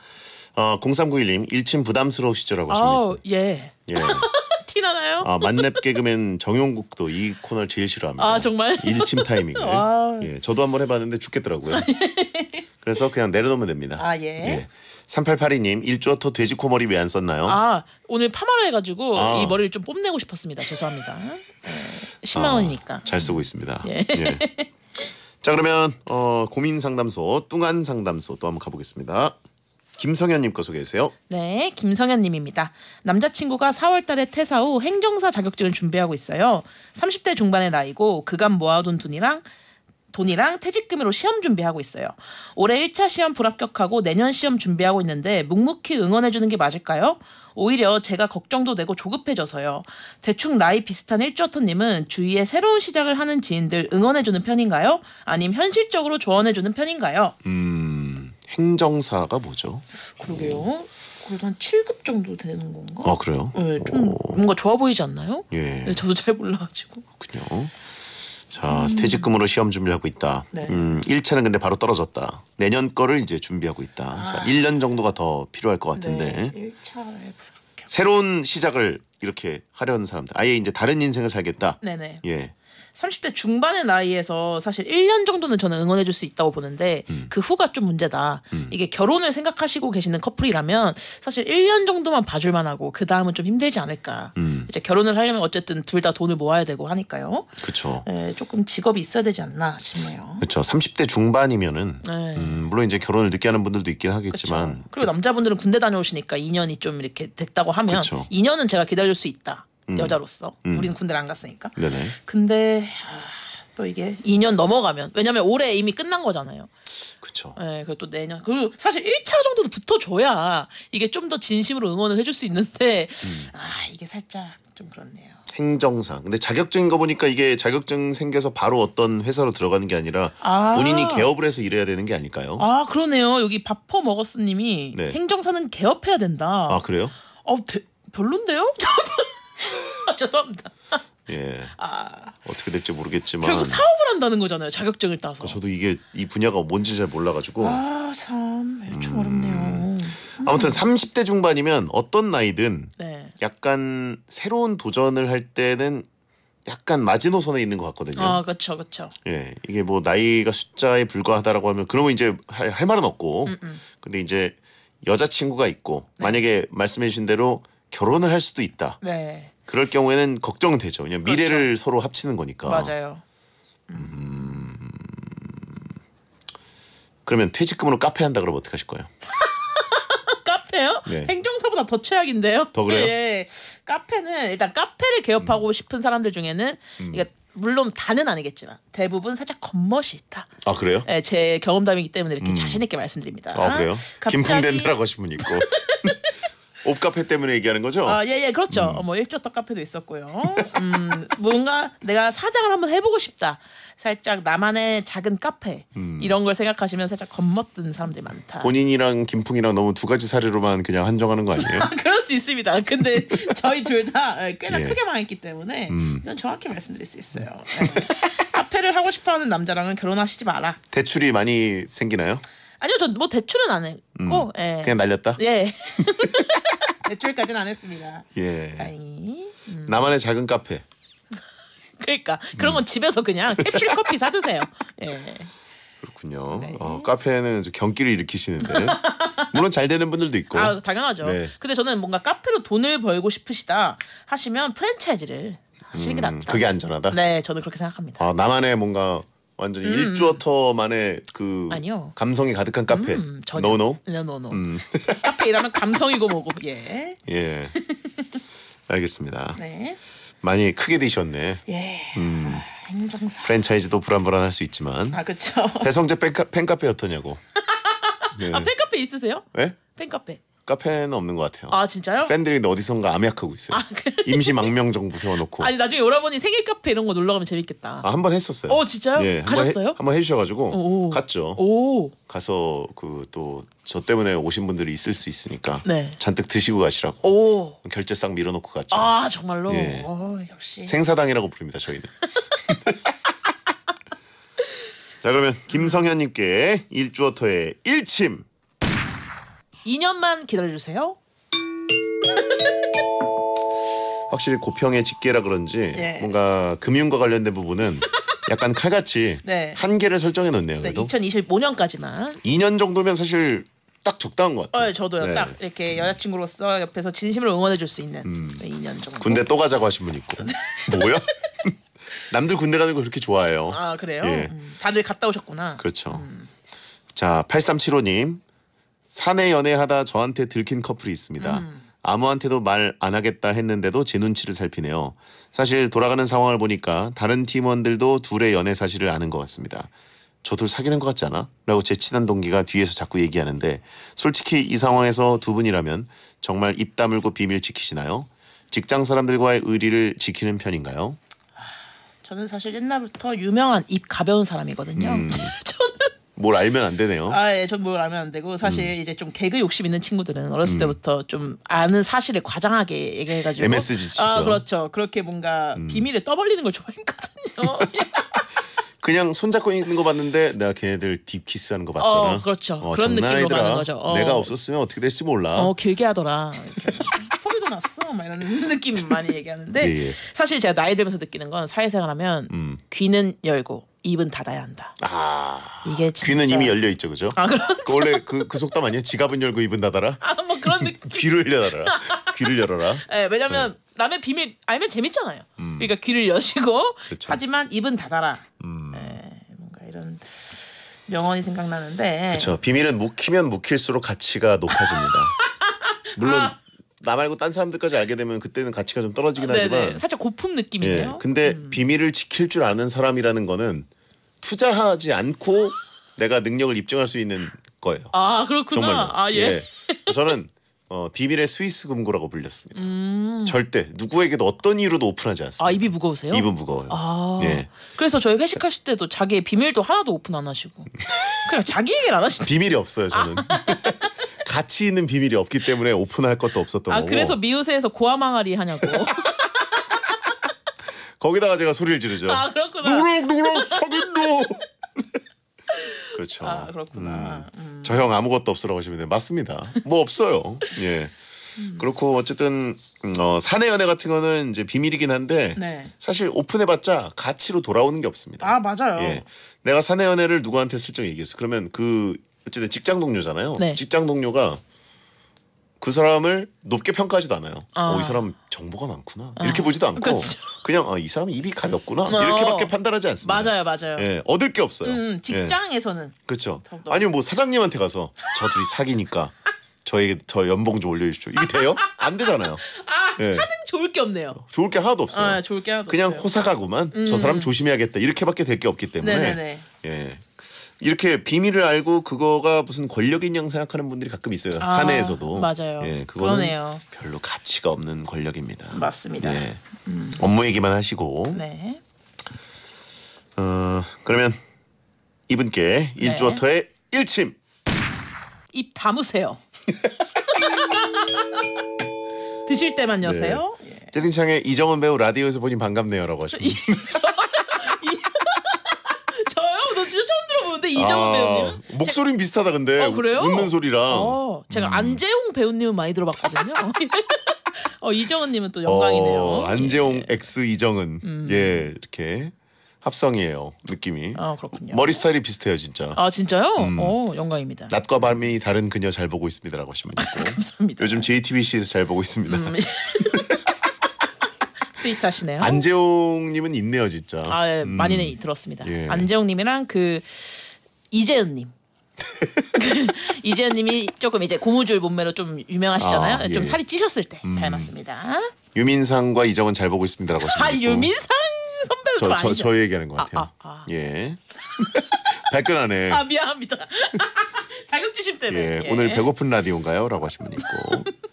어, 0391님 일침 부담스러우시죠라고 하십니다. 예. 예. 티나나요? 아 만렙 개그맨 정용국도 이 코너를 제일 싫어합니다. 아 정말? 일침 타이밍을. 아. 예, 저도 한번 해봤는데 죽겠더라고요. 예. 그래서 그냥 내려놓으면 됩니다. 아 예. 예. 3882님 일조터 돼지 코머리 왜 안 썼나요? 아 오늘 파마를 해가지고 아. 이 머리를 좀 뽐내고 싶었습니다. 죄송합니다. 10만 예. 원이니까. 아, 잘 쓰고 있습니다. 예. 예. 자 그러면 어, 고민 상담소 뚱한 상담소 또 한번 가보겠습니다. 김성현님 거 소개해주세요. 네, 김성현님입니다. 남자친구가 4월달에 퇴사 후 행정사 자격증을 준비하고 있어요. 30대 중반의 나이고 그간 모아둔 돈이랑 돈이랑 퇴직금으로 시험 준비하고 있어요. 올해 1차 시험 불합격하고 내년 시험 준비하고 있는데 묵묵히 응원해주는 게 맞을까요? 오히려 제가 걱정도 되고 조급해져서요. 대충 나이 비슷한 일조터님은 주위에 새로운 시작을 하는 지인들 응원해주는 편인가요? 아님 현실적으로 조언해주는 편인가요? 음... 행정사가 뭐죠? 그러게요. 그래도 한 7급 정도 되는 건가? 아 그래요? 네, 좀 오. 뭔가 좋아 보이지 않나요? 예. 네, 저도 잘 몰라가지고. 그렇군요. 자, 음. 퇴직금으로 시험 준비하고 있다. 네. 음, 1차는 근데 바로 떨어졌다. 내년 거를 이제 준비하고 있다. 아. 자, 1년 정도가 더 필요할 것 같은데. 네, 1차를 새로운 시작을 이렇게 하려는 사람들. 아예 이제 다른 인생을 살겠다. 네네. 예. 30대 중반의 나이에서 사실 1년 정도는 저는 응원해 줄 수 있다고 보는데 음. 그 후가 좀 문제다. 음. 이게 결혼을 생각하시고 계시는 커플이라면 사실 1년 정도만 봐줄 만하고 그 다음은 좀 힘들지 않을까. 음. 이제 결혼을 하려면 어쨌든 둘 다 돈을 모아야 되고 하니까요. 그렇죠. 네, 조금 직업이 있어야 되지 않나 싶네요. 그렇죠. 30대 중반이면은 네. 음, 물론 이제 결혼을 늦게 하는 분들도 있긴 하겠지만 그쵸. 그리고 남자분들은 군대 다녀오시니까 2년이 좀 이렇게 됐다고 하면 그쵸. 2년은 제가 기다릴 수 있다. 음. 여자로서 음. 우리는 군대를 안 갔으니까. 네네. 근데 아, 또 이게 2년 넘어가면 왜냐면 올해 이미 끝난 거잖아요. 그렇죠. 네, 그리고 또 내년 그 사실 1차 정도는 붙어줘야 이게 좀 더 진심으로 응원을 해줄 수 있는데 음. 아 이게 살짝 좀 그렇네요. 행정상 근데 자격증인 거 보니까 이게 자격증 생겨서 바로 어떤 회사로 들어가는 게 아니라 아. 본인이 개업을 해서 일해야 되는 게 아닐까요? 아 그러네요. 여기 바퍼 머거스님이 네. 행정사는 개업해야 된다. 아 그래요? 아 별론데요? 아, 죄송합니다. 예. 아... 어떻게 될지 모르겠지만 결국 사업을 한다는 거잖아요. 자격증을 따서. 그러니까 저도 이게 이 분야가 뭔지 잘 몰라가지고. 아참 애초 네, 음... 어렵네요. 음. 아무튼 30대 중반이면 어떤 나이든 네. 약간 새로운 도전을 할 때는 약간 마지노선에 있는 것 같거든요. 아, 그렇죠, 그렇죠. 예, 이게 뭐 나이가 숫자에 불과하다라고 하면 그러면 이제 할, 할 말은 없고, 음, 음. 근데 이제 여자 친구가 있고 네. 만약에 말씀해주신 대로 결혼을 할 수도 있다. 네. 그럴 경우에는 걱정되죠. 그렇 미래를 서로 합치는 거니까. 맞아요. 음... 그러면 퇴직금으로 카페 한다 그러면 어떻게 하실 거예요? 카페요? 네. 행정사보다 더 최악인데요. 더 그래요? 예. 카페는 일단 카페를 개업하고 음. 싶은 사람들 중에는 음. 그러 물론 다는 아니겠지만 대부분 살짝 겉멋이 있다. 아 그래요? 네, 제 경험담이기 때문에 이렇게 음. 자신 있게 말씀드립니다. 아 그래요? 갑자기... 김풍된다라고 하신 분 있고 옵카페 때문에 얘기하는 거죠? 아, 예, 예, 그렇죠. 어, 뭐 일조떡 카페도 있었고요. 음, 뭔가 내가 사장을 한번 해보고 싶다. 살짝 나만의 작은 카페 음. 이런 걸 생각하시면 살짝 겁먹는 사람들이 많다. 본인이랑 김풍이랑 너무 두 가지 사례로만 그냥 한정하는 거 아니에요? 그럴 수 있습니다. 근데 저희 둘 다 꽤나 예. 크게 망했기 때문에 음. 이건 정확히 말씀드릴 수 있어요. 네. 카페를 하고 싶어하는 남자랑은 결혼하시지 마라. 대출이 많이 생기나요? 아니요, 저뭐 대출은 안 했고 음. 예. 그냥 날렸다. 예. 매출까지는 안 했습니다. 예. 다행히. 음. 나만의 작은 카페. 그러니까 그런 건 음. 집에서 그냥 캡슐 커피 사 드세요. 예. 그렇군요. 네. 어, 카페는 경기를 일으키시는데 물론 잘 되는 분들도 있고. 아 당연하죠. 네. 근데 저는 뭔가 카페로 돈을 벌고 싶으시다 하시면 프랜차이즈를 하시는 음, 게 낫다. 그게 안전하다. 네, 저는 그렇게 생각합니다. 아, 나만의 뭔가 완전히 음. 음. 일주어터 만의 그 아니요. 감성이 가득한 카페. 음, 전혀. 노노. 노노노. 음. 카페 이라면 감성이고 뭐고. 예. 예. 알겠습니다. 네. 많이 크게 드셨네. 예. 음. 행정사. 프랜차이즈도 불안불안할 수 있지만. 아 그렇죠. 배성재 팬카, 팬카페 어떠냐고. 네. 아 팬카페 있으세요? 네? 팬카페. 카페는 없는 것 같아요. 아 진짜요? 팬들이 어디선가 암약하고 있어요. 아, 그래? 임시 망명 정부 세워놓고. 아니 나중에 오라버니 생일 카페 이런 거 놀러 가면 재밌겠다. 아, 한번 했었어요. 어 진짜요? 예, 가셨어요? 한번 해주셔가지고 어, 오. 갔죠. 오. 가서 그 또 저 때문에 오신 분들이 있을 수 있으니까 네. 잔뜩 드시고 가시라고. 오. 결제 싹 밀어놓고 갔죠. 아 정말로. 예. 오, 어, 역시. 생사당이라고 부릅니다 저희는. 자 그러면 김성현님께 일주어터의 일침 2년만 기다려주세요. 확실히 고평의 직계라 그런지 예. 뭔가 금융과 관련된 부분은 약간 칼같이 네. 한계를 설정해 놓네요. 네, 그래도. 네, 2025년까지만. 2년 정도면 사실 딱 적당한 것 같아요. 어, 예, 저도요. 네. 딱 이렇게 여자친구로서 옆에서 진심을 응원해 줄 수 있는 음. 2년 정도. 군대 또 가자고 하신 분 있고. 네. 뭐야? 남들 군대 가는 거 그렇게 좋아해요. 아 그래요? 예. 음, 다들 갔다 오셨구나. 그렇죠. 음. 자 8375님 사내 연애하다 저한테 들킨 커플이 있습니다. 음. 아무한테도 말 안 하겠다 했는데도 제 눈치를 살피네요. 사실 돌아가는 상황을 보니까 다른 팀원들도 둘의 연애 사실을 아는 것 같습니다. 저 둘 사귀는 것 같지 않아? 라고 제 친한 동기가 뒤에서 자꾸 얘기하는데 솔직히 이 상황에서 두 분이라면 정말 입 다물고 비밀 지키시나요? 직장 사람들과의 의리를 지키는 편인가요? 저는 사실 옛날부터 유명한 입 가벼운 사람이거든요. 음. 뭘 알면 안 되네요. 아, 예, 전 뭘 알면 안 되고 사실 음. 이제 좀 개그 욕심 있는 친구들은 어렸을 음. 때부터 좀 아는 사실을 과장하게 얘기해가지고 MSG 치죠. 아, 그렇죠. 그렇게 뭔가 음. 비밀을 떠벌리는 걸 좋아했거든요. 그냥 손잡고 있는 거 봤는데 내가 걔네들 딥키스하는 거 봤잖아. 어, 그렇죠. 어, 그런 느낌으로 가는 거죠. 어. 내가 없었으면 어떻게 될지 몰라. 어, 길게 하더라. 소리도 났어. 막 이런 느낌 많이 얘기하는데 예, 예. 사실 제가 나이 들면서 느끼는 건 사회생활하면 음. 귀는 열고 입은 닫아야 한다. 아 이게 진짜... 귀는 이미 열려 있죠, 그죠? 아 그렇죠. 그 원래 그, 그 속담 아니에요? 지갑은 열고 입은 닫아라. 아뭐 그런 느낌. 귀를 열어라. 귀를 열어라. 네, 왜냐면 네. 남의 비밀 알면 재밌잖아요. 음. 그러니까 귀를 여시고 그렇죠. 하지만 입은 닫아라. 음. 네, 뭔가 이런 명언이 생각나는데. 그렇죠. 비밀은 묵히면 묵힐수록 가치가 높아집니다. 물론. 아. 나 말고 딴 사람들까지 알게 되면 그때는 가치가 좀 떨어지긴 아, 하지만 살짝 고품 느낌이에요 예, 근데 음. 비밀을 지킬 줄 아는 사람이라는 거는 투자하지 않고 내가 능력을 입증할 수 있는 거예요. 아 그렇구나. 정말로. 아 예. 예. 저는 어, 비밀의 스위스 금고라고 불렸습니다. 음. 절대 누구에게도 어떤 이유로도 오픈하지 않습니다. 아 입이 무거우세요? 입은 무거워요. 아. 예. 그래서 저희 회식하실 때도 자기의 비밀도 하나도 오픈 안 하시고 그냥 자기 얘기를 안 하시는. 비밀이 없어요 저는. 아. 가치 있는 비밀이 없기 때문에 오픈할 것도 없었던 아, 거고. 아 그래서 미우새에서 고아망아리 하냐고. 거기다가 제가 소리를 지르죠. 아 그렇구나. 누구랑 누구랑 사귄노. 그렇죠. 아 그렇구나. 음. 음. 저형 아무것도 없으라고 하시면 돼요. 맞습니다. 뭐 없어요. 예. 그렇고 어쨌든 음, 어, 사내 연애 같은 거는 이제 비밀이긴 한데 네. 사실 오픈해봤자 가치로 돌아오는 게 없습니다. 아 맞아요. 예. 내가 사내 연애를 누구한테 슬쩍 얘기했어. 그러면 그 어쨌든 직장 동료잖아요. 네. 직장 동료가 그 사람을 높게 평가하지도 않아요. 아. 어, 이 사람 정보가 많구나. 아. 이렇게 보지도 않고 그쵸. 그렇죠. 그냥 아, 이사람 입이 가볍구나. 어. 이렇게밖에 판단하지 않습니다. 맞아요, 맞아요. 예, 얻을 게 없어요. 음, 음 예. 직장에서는 예. 그렇죠. 아니면 뭐 사장님한테 가서 저 둘이 사귀니까 저에게 저 연봉 좀 올려주십시오. 이게 돼요? 안 되잖아요. 아, 예. 하등 좋을 게 없네요. 좋을 게 하나도 없어요. 아, 좋을 게 하나도 그냥 없어요. 호사가구만 음. 저 사람 음. 조심해야겠다. 이렇게밖에 될 게 없기 때문에 네네네. 예, 이렇게 비밀을 알고 그거가 무슨 권력인형 생각하는 분들이 가끔 있어요. 아, 사내에서도. 맞아요. 예, 그거는 그러네요. 별로 가치가 없는 권력입니다. 맞습니다. 예. 음. 업무 얘기만 하시고. 네. 어, 그러면 이분께 네. 일주어터의 일침. 입 다무세요. 드실 때만 여세요. 네. 채팅창에 이정은 배우 라디오에서 보니 반갑네요라고 하시고. 어 이정훈 아, 배우님? 목소리는 비슷하다 근데 어, 그래요? 웃는 소리랑. 어, 제가 음. 안재홍 배우님은 많이 들어봤거든요. 어 이정은님은 또 영광이네요. 어, 안재홍 예. X 이정은 음. 예 이렇게 합성이에요 느낌이. 아 그렇군요. 머리 스타일이 비슷해요 진짜. 아 진짜요? 음. 오 어, 영광입니다. 낮과 밤이 다른 그녀 잘 보고 있습니다라고 하시면 되고. 감사합니다. 요즘 JTBC에서 잘 보고 있습니다. 음. 스윗하시네요. 안재홍님은 있네요 진짜. 아 예, 많이는 음. 들었습니다. 예. 안재홍님이랑 그. 이재은님. 이재현님이 조금 이제 고무줄 몸매로 좀 유명하시잖아요. 아, 예. 좀 살이 찌셨을 때 음. 닮았습니다. 유민상과 이정은 잘 보고 있습니다라고 하시네요. 아 어. 유민상 선배도 저, 저, 아니죠? 저 얘기하는 것 아, 같아요. 아, 아, 예. 발끈하네. 아 미안합니다. 자격지심 때문에. 예. 예. 오늘 배고픈 라디오인가요?라고 하신 분 있고.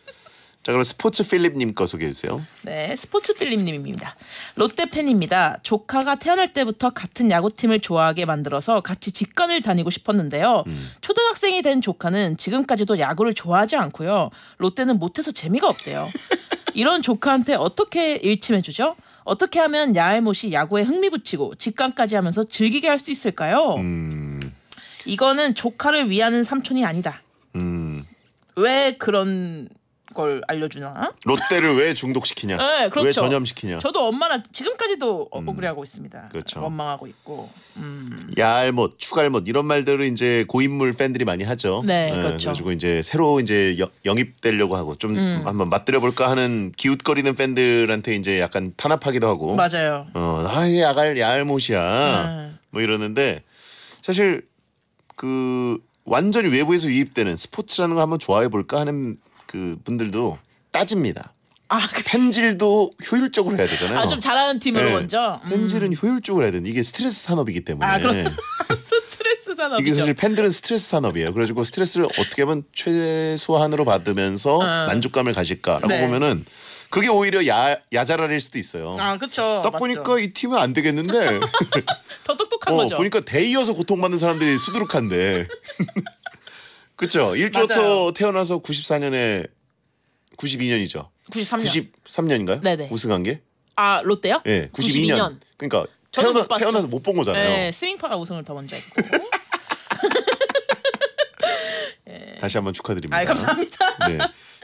자 그럼 스포츠 필립님 거 소개해 주세요. 네, 스포츠 필립님입니다. 롯데 팬입니다. 조카가 태어날 때부터 같은 야구팀을 좋아하게 만들어서 같이 직관을 다니고 싶었는데요. 음. 초등학생이 된 조카는 지금까지도 야구를 좋아하지 않고요. 롯데는 못해서 재미가 없대요. 이런 조카한테 어떻게 일침해 주죠? 어떻게 하면 야알못이 야구에 흥미 붙이고 직관까지 하면서 즐기게 할 수 있을까요? 음. 이거는 조카를 위하는 삼촌이 아니다. 음. 왜 그런 걸 알려주나? 롯데를 왜 중독시키냐? 네, 그렇죠. 왜 전염시키냐? 저도 엄마랑 지금까지도 어, 음, 억울해하고 있습니다. 그렇죠. 원망하고 있고. 음. 얄못, 추갈못 이런 말들을 이제 고인물 팬들이 많이 하죠. 네, 네 그렇죠. 래가지고 이제 새로 이제 여, 영입되려고 하고 좀 음. 한번 맞들여 볼까 하는 기웃거리는 팬들한테 이제 약간 탄압하기도 하고. 맞아요. 어, 아이 야갈 얄못이야. 네. 뭐 이러는데 사실 그 완전히 외부에서 유입되는 스포츠라는 걸 한번 좋아해 볼까 하는 그 분들도 따집니다. 아, 그... 질도 효율적으로 해야 되잖아요. 아, 좀 잘하는 팀으로 네. 먼저. 음. 펜질은 효율적으로 해야 되는 이게 스트레스 산업이기 때문에. 아, 그럼... 스트레스 산업이게 사실 팬들은 스트레스 산업이에요. 그래가지고 스트레스를 어떻게 하면 최소한으로 받으면서 음. 만족감을 가질까라고 네. 보면은 그게 오히려 야, 야자랄일 수도 있어요. 아, 그렇죠. 딱 보니까 이 팀은 안 되겠는데. 더 똑똑한 어, 거죠. 보니까 대이어서 고통받는 사람들이 수두룩한데. 그렇죠. 1조 맞아터 태어나서 94년에 92년이죠. 93년. 93년인가요? 네네. 우승한 게? 아 롯데요? 예, 네, 92년. 92년. 그러니까 태어나, 못 태어나서 못 본 거잖아요. 네, 스윙파가 우승을 더 먼저 했고. 네. 다시 한번 축하드립니다. 아, 감사합니다. 네.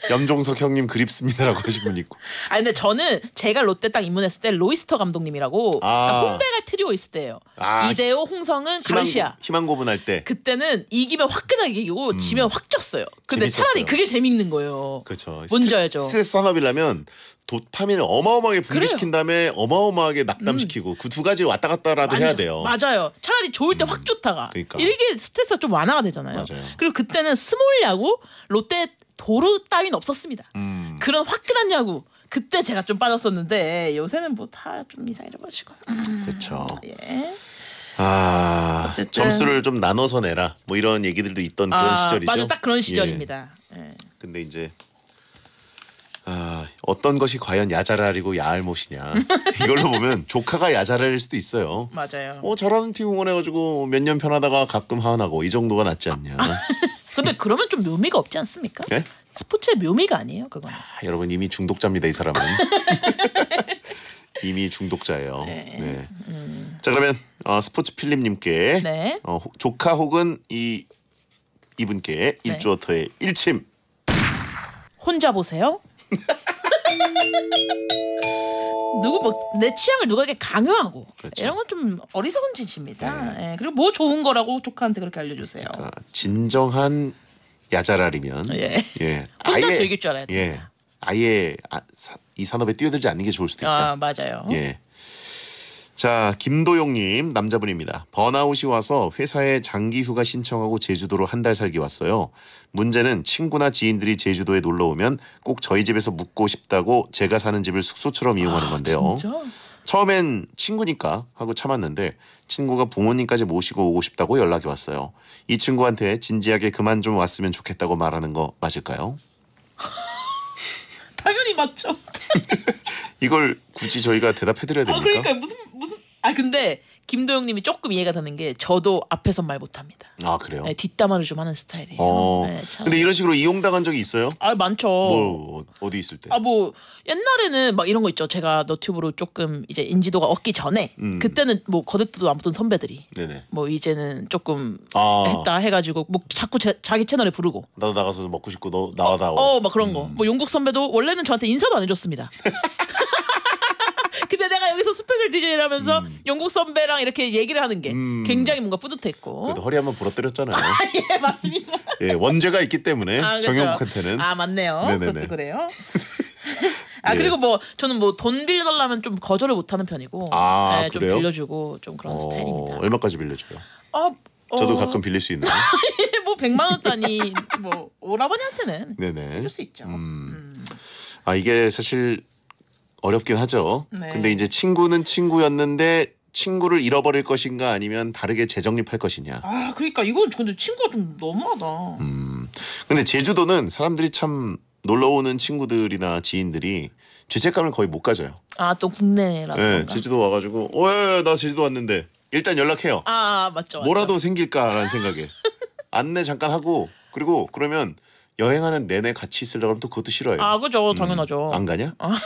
염종석 형님 그립습니다라고 하신 분 있고. 아 근데 저는 제가 롯데 딱 입문했을 때 로이스터 감독님이라고 아. 그러니까 홍대가 트리오 있을 때예요. 아, 이대호, 홍성은, 가르시아. 희망 고분할 때. 그때는 이기면 화끈하게 이기고 음. 지면 확쪘어요 근데 재밌었어요. 차라리 그게 재밌는 거예요. 그렇죠. 뭔지 알죠. 스트레스 산업이라면 도파민을 어마어마하게 분비시킨 다음에 어마어마하게 낙담시키고 음. 그두 가지를 왔다 갔다라도 해야 돼요. 맞아요. 차라리 좋을 때확 음. 좋다가. 그러니까. 이게 스트레스가 좀 완화가 되잖아요. 맞아요. 그리고 그때는 스몰 야구 롯데 도루 따윈 없었습니다. 음. 그런 화끈한 야구 그때 제가 좀 빠졌었는데 요새는 뭐 다 좀 이상해져가지고. 음. 그렇죠. 예. 아 어쨌든. 점수를 좀 나눠서 내라 뭐 이런 얘기들도 있던 그런 아, 시절이죠. 맞아 딱 그런 예. 시절입니다. 예. 예. 근데 이제 아, 어떤 것이 과연 야자랄이고 야알못이냐 이걸로 보면 조카가 야자랄일 수도 있어요. 맞아요. 어 잘하는 팀 응원해가지고 몇 년 편하다가 가끔 화원하고이 정도가 낫지 않냐. 아, 근데 그러면 좀 묘미가 없지 않습니까? 예? 스포츠의 묘미가 아니에요 그건. 아, 여러분 이미 중독자입니다 이 사람은. 이미 중독자예요. 네. 네. 음. 자 그러면 어, 스포츠 필름님께 네. 어, 조카 혹은 이 이분께 네. 일주어터의 일침. 혼자 보세요. 누구 뭐 내 취향을 누구에게 강요하고 그렇죠. 이런 건 좀 어리석은 짓입니다. 네. 예, 그리고 뭐 좋은 거라고 조카한테 그렇게 알려주세요. 그러니까 진정한 야자랄이면 예, 예. 혼자 아예, 즐길 줄 알아야 돼. 예. 아예 아, 사, 이 산업에 뛰어들지 않는 게 좋을 수도 아, 있다. 아 맞아요. 예. 자, 김도용님 남자분입니다. 번아웃이 와서 회사에 장기 휴가 신청하고 제주도로 한 달 살기 왔어요. 문제는 친구나 지인들이 제주도에 놀러 오면 꼭 저희 집에서 묵고 싶다고 제가 사는 집을 숙소처럼 이용하는 아, 건데요. 진짜? 처음엔 친구니까 하고 참았는데 친구가 부모님까지 모시고 오고 싶다고 연락이 왔어요. 이 친구한테 진지하게 그만 좀 왔으면 좋겠다고 말하는 거 맞을까요? 당연히 맞죠. 이걸 굳이 저희가 대답해드려야 아, 됩니까? 아 그러니까 무슨 무슨 아 근데 김도영님이 조금 이해가 되는 게 저도 앞에서 말 못합니다. 아 그래요? 네, 뒷담화를 좀 하는 스타일이에요. 어. 네, 근데 이런 식으로 이용당한 적이 있어요? 아 많죠. 뭐 어디 있을 때? 아 뭐 옛날에는 막 이런 거 있죠. 제가 너튜브로 조금 이제 인지도가 얻기 전에 음. 그때는 뭐 거듭도 도 아무튼 선배들이 네네. 뭐 이제는 조금 아. 했다 해가지고 뭐 자꾸 제, 자기 채널에 부르고 나도 나가서 먹고 싶고 너 나와 다오어막 어, 그런 거. 음. 뭐 용국 선배도 원래는 저한테 인사도 안 해줬습니다. 근데 내가 여기서 스페셜 DJ라면서 음. 영국 선배랑 이렇게 얘기를 하는 게 음. 굉장히 뭔가 뿌듯했고. 그래도 허리 한번 부러뜨렸잖아요. 아, 예, 맞습니다. 예, 원죄가 있기 때문에 아, 그렇죠. 정영국한테는 아, 맞네요. 네네네. 그것도 그래요. 아 예. 그리고 뭐 저는 뭐 돈 빌려달라면 좀 거절을 못하는 편이고 아, 네, 좀 그래요? 빌려주고 좀 그런 어, 스타일입니다. 얼마까지 빌려줘요? 아, 어, 저도 가끔 빌릴 수 있나요? 예, 뭐 100만 원 단위 뭐 오라버니한테는 네네. 해줄 수 있죠. 음. 음. 아 이게 사실 어렵긴 하죠. 네. 근데 이제 친구는 친구였는데 친구를 잃어버릴 것인가 아니면 다르게 재정립할 것이냐. 아, 그러니까 이건 근데 친구가 좀 너무하다. 음. 근데 제주도는 사람들이 참 놀러 오는 친구들이나 지인들이 죄책감을 거의 못 가져요. 아, 또 국내라서. 네, 제주도 와가지고, 어, 예, 예, 나 제주도 왔는데 일단 연락해요. 아, 맞죠. 맞죠. 뭐라도 생길까라는 생각에 안내 잠깐 하고 그리고 그러면 여행하는 내내 같이 있으려고 하면 또 그것도 싫어요. 아 그죠 음. 당연하죠. 음, 안 가냐? 어.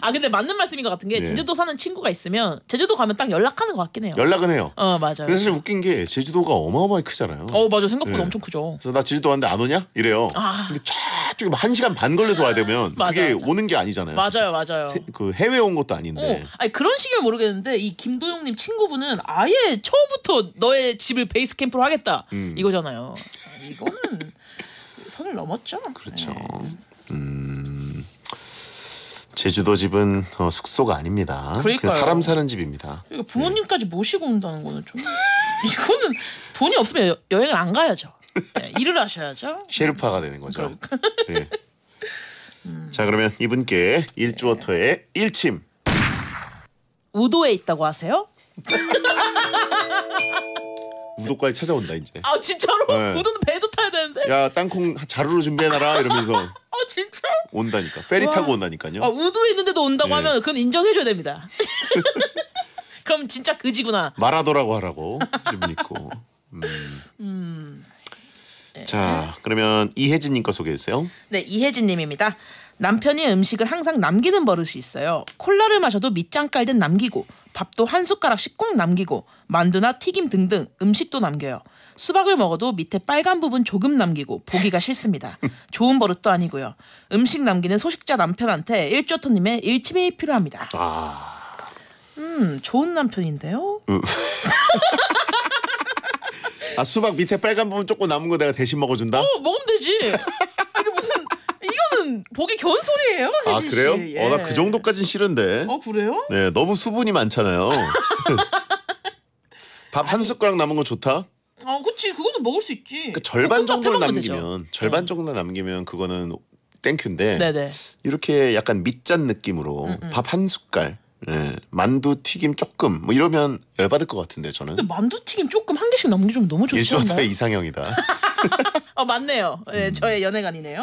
아. 근데 맞는 말씀인 것 같은 게 네. 제주도 사는 친구가 있으면 제주도 가면 딱 연락하는 것 같긴 해요. 연락은 해요. 어 맞아요. 근데 사실 웃긴 게 제주도가 어마어마하게 크잖아요. 어 맞아 생각보다 예. 엄청 크죠. 그래서 나 제주도 왔는데 안 오냐 이래요. 아. 근데 저쪽에 뭐 한 시간 반 걸려서 와야 되면 맞아, 그게 맞아. 오는 게 아니잖아요. 맞아요, 맞아요. 세, 그 해외 온 것도 아닌데. 어. 아니 그런 식이면 모르겠는데 이 김도영님 친구분은 아예 처음부터 너의 집을 베이스 캠프로 하겠다 음. 이거잖아요. 이거는 선을 넘었죠. 그렇죠. 네. 음, 제주도 집은 어, 숙소가 아닙니다. 그러니까 사람 사는 집입니다. 그러니까 부모님까지 네. 모시고 온다는 거는 좀 이거는 돈이 없으면 여, 여행을 안 가야죠. 네, 일을 하셔야죠. 셰르파가 되는 거죠. 그러니까. 네. 음. 자 그러면 이분께 일주워터의 네. 일침 우도에 있다고 하세요? 우도까지 찾아온다 이제. 아 진짜로? 네. 우도는 배도 타야 되는데. 야 땅콩 자루로 준비해놔라 이러면서. 아 진짜? 온다니까. 페리 와. 타고 온다니까요. 아우도 있는데도 온다고 네. 하면 그건 인정해줘야 됩니다. 그럼 진짜 그지구나. 말하더라고 하라고 질문 있고. 음. 음. 네. 자 그러면 이혜진님 거 소개해주세요. 네 이혜진님입니다. 남편이 음식을 항상 남기는 버릇이 있어요. 콜라를 마셔도 밑장 깔든 남기고 밥도 한 숟가락씩 꼭 남기고 만두나 튀김 등등 음식도 남겨요. 수박을 먹어도 밑에 빨간 부분 조금 남기고 보기가 싫습니다. 좋은 버릇도 아니고요. 음식 남기는 소식자 남편한테 일조터님의 일침이 필요합니다. 아... 음, 좋은 남편인데요. 음. 아 수박 밑에 빨간 부분 조금 남은 거 내가 대신 먹어준다. 어, 먹으면 되지. 이는 보기 견 소리예요, 아 혜진 그래요? 어, 예. 어나 그 정도까진 싫은데. 어 그래요? 네 너무 수분이 많잖아요. 밥 한 숟가락 남은 거 좋다. 어, 그치. 그거는 먹을 수 있지. 그러니까 절반 정도를 남기면 절반 네. 정도 남기면 그거는 땡큐인데 네네. 이렇게 약간 밑짠 느낌으로 음, 음. 밥한 숟갈. 예, 만두 튀김 조금 뭐 이러면 열받을 것 같은데 저는. 근데 만두 튀김 조금 한 개씩 남기좀 너무 좋지 않나요? 예조의 이상형이다. 어 맞네요. 예, 음. 저의 연애관이네요.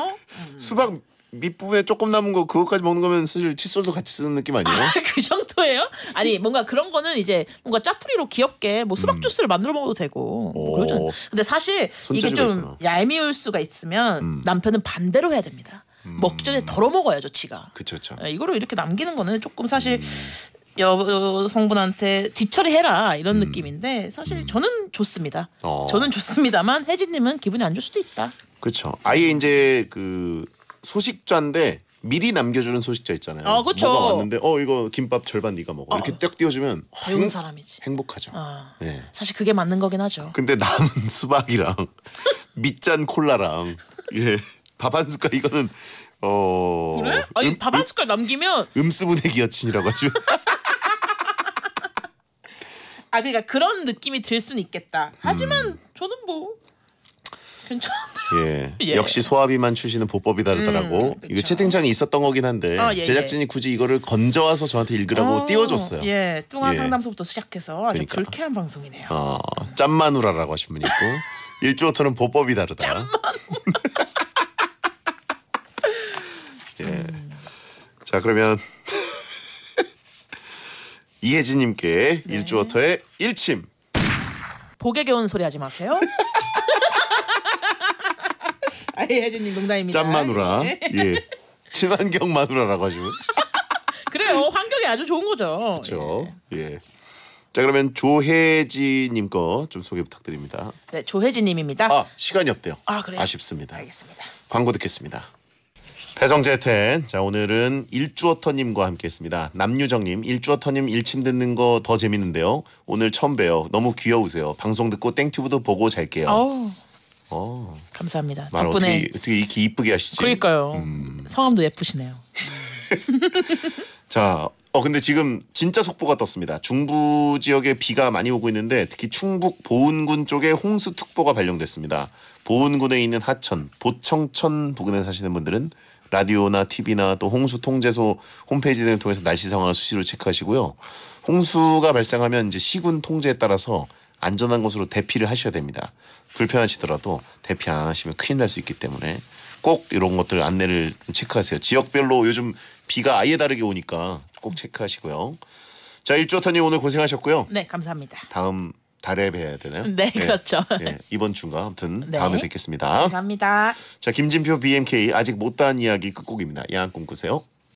음. 수박 밑부분에 조금 남은 거 그것까지 먹는 거면 사실 칫솔도 같이 쓰는 느낌 아니에요? 아, 그 정도예요? 아니 뭔가 그런 거는 이제 뭔가 짜투리로 귀엽게 뭐 수박 음. 주스를 만들어 먹어도 되고 뭐 그러잖아요. 근데 사실 이게 좀 있구나. 얄미울 수가 있으면 음. 남편은 반대로 해야 됩니다. 음. 먹기 전에 덜어 먹어야죠, 지가. 그렇죠. 이거를 이렇게 남기는 거는 조금 사실 음. 여성분한테 뒤처리해라 이런 음. 느낌인데 사실 음. 저는 좋습니다. 어. 저는 좋습니다만 혜진님은 기분이 안 좋을 수도 있다. 그렇죠. 아예 이제 그 소식자인데 미리 남겨주는 소식자 있잖아요. 아, 그쵸. 뭐가 왔는데 어 이거 김밥 절반 네가 먹어. 아. 이렇게 딱 띄워주면 배운 아, 사람이지. 행복하죠. 아, 예. 사실 그게 맞는 거긴 하죠. 근데 남은 수박이랑 밑잔 콜라랑 예. 밥한 숟갈 이거는 어 그래? 음, 아니 음, 밥한 숟갈 남기면 음수분의 기여친이라고 하죠. 아 그러니까 그런 느낌이 들 수는 있겠다. 하지만 음. 저는 뭐 괜찮은데. 예. 예. 역시 소아비만 출시는 보법이 다르더라고. 음, 이거 채팅창에 있었던 거긴 한데 아, 예, 제작진이 예. 굳이 이거를 건져와서 저한테 읽으라고 어, 띄워줬어요. 예, 뚱한 예. 상담소부터 시작해서 아주 그러니까. 불쾌한 방송이네요. 어, 짠마누라라고 하신 분이 있고 일주어터는 보법이 다르다. 짠마누라. 예. 자 그러면 이혜진님께 네. 일주어터의 일침. 보게 겨운 소리 하지 마세요. 예, 혜진님 농담입니다. 짠 마누라. 예. 예. 친환경 마누라라고 하시면. 그래요. 환경이 아주 좋은 거죠. 그렇죠. 예. 자 그러면 조혜지님 거 좀 소개 부탁드립니다. 네, 조혜지님입니다. 아 시간이 없대요. 아 그래요? 아쉽습니다. 알겠습니다. 광고 듣겠습니다. 배성재텐 자 오늘은 일주어터님과 함께했습니다. 남유정님 일주어터님 일침 듣는 거 더 재밌는데요. 오늘 처음 봬요. 너무 귀여우세요. 방송 듣고 땡튜브도 보고 잘게요. 오. 어. 감사합니다. 덕분에 어떻게, 어떻게, 이렇게 이쁘게 하시지? 그러니까요. 음. 성함도 예쁘시네요. 자, 어 근데 지금 진짜 속보가 떴습니다. 중부 지역에 비가 많이 오고 있는데 특히 충북 보은군 쪽에 홍수특보가 발령됐습니다. 보은군에 있는 하천, 보청천 부근에 사시는 분들은 라디오나 TV나 또 홍수 통제소 홈페이지 등을 통해서 날씨 상황을 수시로 체크하시고요. 홍수가 발생하면 이제 시군 통제에 따라서 안전한 곳으로 대피를 하셔야 됩니다. 불편하시더라도 대피 안 하시면 큰일 날 수 있기 때문에 꼭 이런 것들 안내를 체크하세요. 지역별로 요즘 비가 아예 다르게 오니까 꼭 체크하시고요. 자 일조터님 오늘 고생하셨고요. 네, 감사합니다. 다음 달에 뵈야 되나요? 네, 예. 그렇죠. 네, 이번 주인가 아무튼 네. 다음에 뵙겠습니다. 감사합니다. 자 김진표 BMK 아직 못다한 이야기 끝곡입니다. 야한 꿈꾸세요.